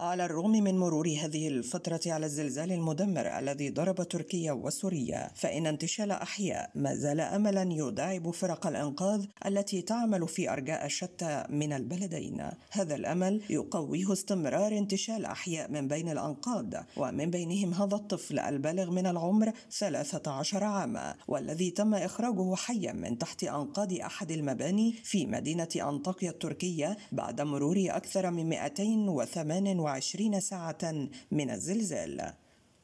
على الرغم من مرور هذه الفترة على الزلزال المدمر الذي ضرب تركيا وسوريا فإن انتشال أحياء ما زال أملا يداعب فرق الإنقاذ التي تعمل في أرجاء شتى من البلدين هذا الأمل يقويه استمرار انتشال أحياء من بين الأنقاض ومن بينهم هذا الطفل البالغ من العمر 13 عاما والذي تم إخراجه حيا من تحت أنقاض أحد المباني في مدينة أنطاكيا التركية بعد مرور أكثر من 280 24 ساعة من الزلزال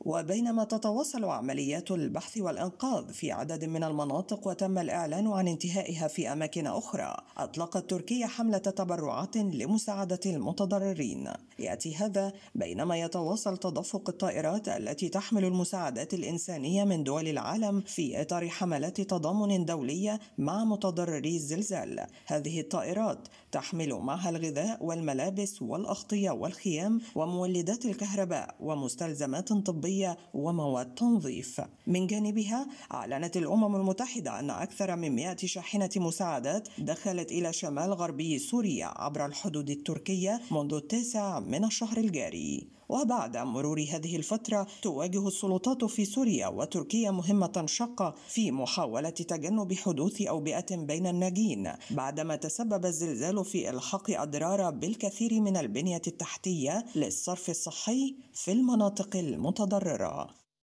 وبينما تتواصل عمليات البحث والإنقاذ في عدد من المناطق وتم الإعلان عن انتهائها في أماكن أخرى، أطلقت تركيا حملة تبرعات لمساعدة المتضررين. يأتي هذا بينما يتواصل تدفق الطائرات التي تحمل المساعدات الإنسانية من دول العالم في إطار حملات تضامن دولية مع متضرري الزلزال. هذه الطائرات تحمل معها الغذاء والملابس والأغطية والخيام ومولدات الكهرباء ومستلزمات طبية ومواد تنظيف من جانبها أعلنت الأمم المتحدة أن أكثر من 100 شاحنة مساعدات دخلت إلى شمال غربي سوريا عبر الحدود التركية منذ التاسع من الشهر الجاري وبعد مرور هذه الفترة تواجه السلطات في سوريا وتركيا مهمة شاقة في محاولة تجنب حدوث أوبئة بين الناجين بعدما تسبب الزلزال في إلحاق أضرار بالكثير من البنية التحتية للصرف الصحي في المناطق المتضررة